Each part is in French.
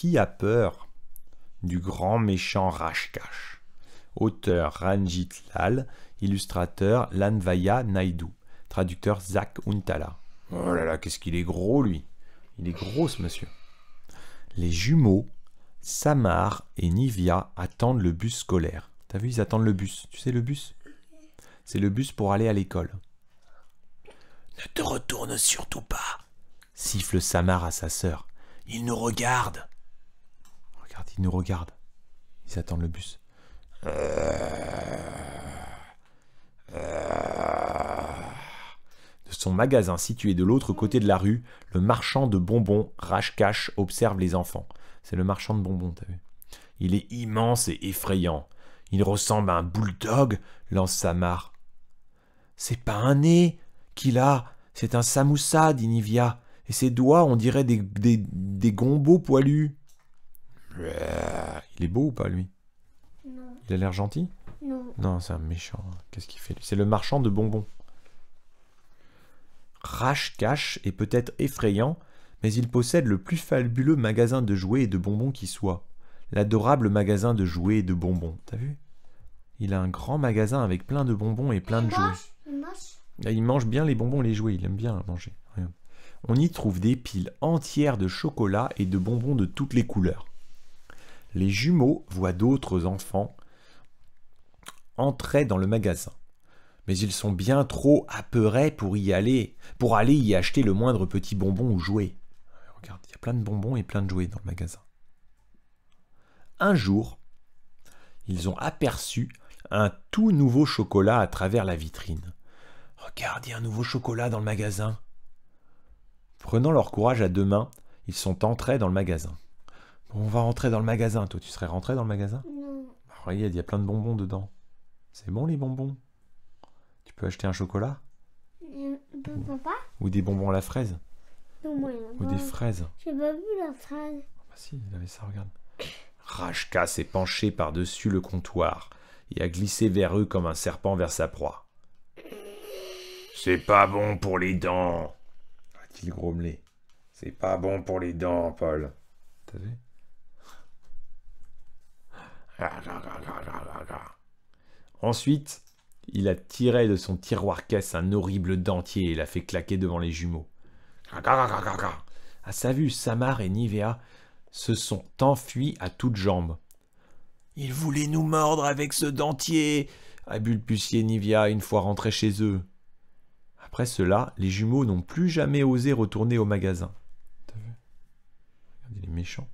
Qui a peur du grand méchant Rashkash Auteur Ranjit Lal, illustrateur Lanvaya Naidu, traducteur Zach Untala. Oh là là, qu'est-ce qu'il est gros lui Il est gros ce monsieur. Les jumeaux, Samar et Nivia attendent le bus scolaire. T'as vu, ils attendent le bus. Tu sais le bus C'est le bus pour aller à l'école. Ne te retourne surtout pas, siffle Samar à sa sœur. Il nous regarde ils nous regardent. Ils attendent le bus. De son magasin situé de l'autre côté de la rue, le marchand de bonbons, Rache-Cache, observe les enfants. C'est le marchand de bonbons, t'as vu Il est immense et effrayant. Il ressemble à un bulldog, lance Samar. C'est pas un nez qu'il a, c'est un samoussa, dit Nivia, et ses doigts, on dirait des, des, des gombos poilus. Euh, il est beau ou pas, lui Non. Il a l'air gentil Non. Non, c'est un méchant. Qu'est-ce qu'il fait C'est le marchand de bonbons. Rache-cache est peut-être effrayant, mais il possède le plus fabuleux magasin de jouets et de bonbons qui soit. L'adorable magasin de jouets et de bonbons. T'as vu Il a un grand magasin avec plein de bonbons et plein de jouets. Il mange. Ah, il mange bien les bonbons et les jouets, il aime bien manger. On y trouve des piles entières de chocolat et de bonbons de toutes les couleurs les jumeaux voient d'autres enfants entrer dans le magasin. Mais ils sont bien trop apeurés pour y aller, pour aller y acheter le moindre petit bonbon ou jouet. Regarde, il y a plein de bonbons et plein de jouets dans le magasin. Un jour, ils ont aperçu un tout nouveau chocolat à travers la vitrine. Regarde, il y a un nouveau chocolat dans le magasin. Prenant leur courage à deux mains, ils sont entrés dans le magasin on va rentrer dans le magasin. Toi, tu serais rentré dans le magasin Non. Bah, regarde, il y a plein de bonbons dedans. C'est bon les bonbons Tu peux acheter un chocolat ou, des bonbons à la fraise non, Ou des fraises J'ai pas vu la fraise. Ah, bah si, il avait ça, regarde. Rajka s'est penché par-dessus le comptoir et a glissé vers eux comme un serpent vers sa proie. C'est pas bon pour les dents, a-t-il grommelé. C'est pas bon pour les dents, Paul. T'as vu Ensuite, il a tiré de son tiroir caisse un horrible dentier et l'a fait claquer devant les jumeaux. À sa vue, Samar et Nivea se sont enfuis à toutes jambes. Ils voulaient nous mordre avec ce dentier a bulputié Nivea une fois rentré chez eux. Après cela, les jumeaux n'ont plus jamais osé retourner au magasin. Regardez les méchants.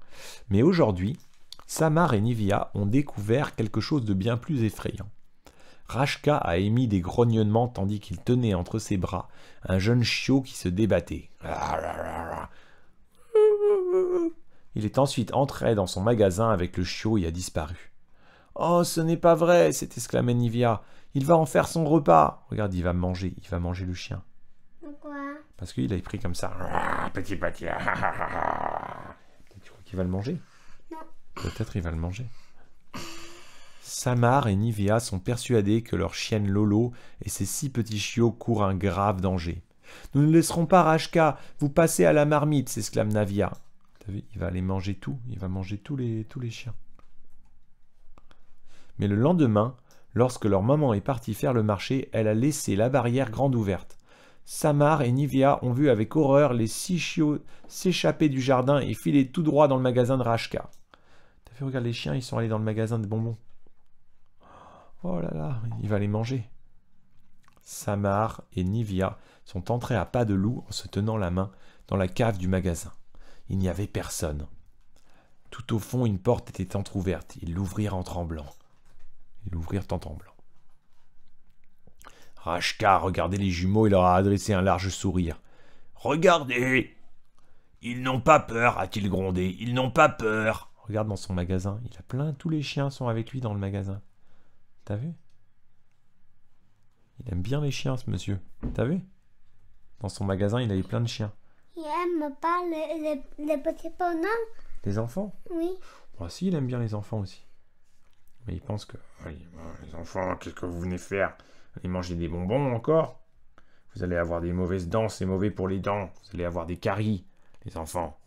Mais aujourd'hui, Samar et Nivia ont découvert quelque chose de bien plus effrayant. Rashka a émis des grognements tandis qu'il tenait entre ses bras un jeune chiot qui se débattait. Il est ensuite entré dans son magasin avec le chiot et a disparu. Oh, ce n'est pas vrai s'est exclamé Nivia. Il va en faire son repas. Regarde, il va manger, il va manger le chien. Pourquoi Parce qu'il a pris comme ça. Petit petit. Tu crois qu'il va le manger Peut-être il va le manger. Samar et Nivea sont persuadés que leur chienne Lolo et ses six petits chiots courent un grave danger. Nous ne laisserons pas Rashka, vous passez à la marmite, s'exclame Navia. il va aller manger tout, il va manger tous les, tous les chiens. Mais le lendemain, lorsque leur maman est partie faire le marché, elle a laissé la barrière grande ouverte. Samar et Nivia ont vu avec horreur les six chiots s'échapper du jardin et filer tout droit dans le magasin de Rashka regarde, les chiens, ils sont allés dans le magasin des bonbons. Oh là là, il va les manger. Samar et Nivia sont entrés à pas de loup en se tenant la main dans la cave du magasin. Il n'y avait personne. Tout au fond, une porte était entr'ouverte. Ils l'ouvrirent en tremblant. Ils l'ouvrirent en tremblant. Rashka regardait les jumeaux et leur a adressé un large sourire. Regardez Ils n'ont pas peur, a-t-il grondé. Ils n'ont pas peur. Regarde dans son magasin, il a plein, tous les chiens sont avec lui dans le magasin. T'as vu Il aime bien les chiens, ce monsieur. T'as vu Dans son magasin, il avait plein de chiens. Il aime pas les, petits bonhommes Les enfants Oui. Ah si, il aime bien les enfants aussi. Mais il pense que... Bah, les enfants, qu'est-ce que vous venez faire Allez manger des bonbons encore Vous allez avoir des mauvaises dents, c'est mauvais pour les dents. Vous allez avoir des caries, les enfants.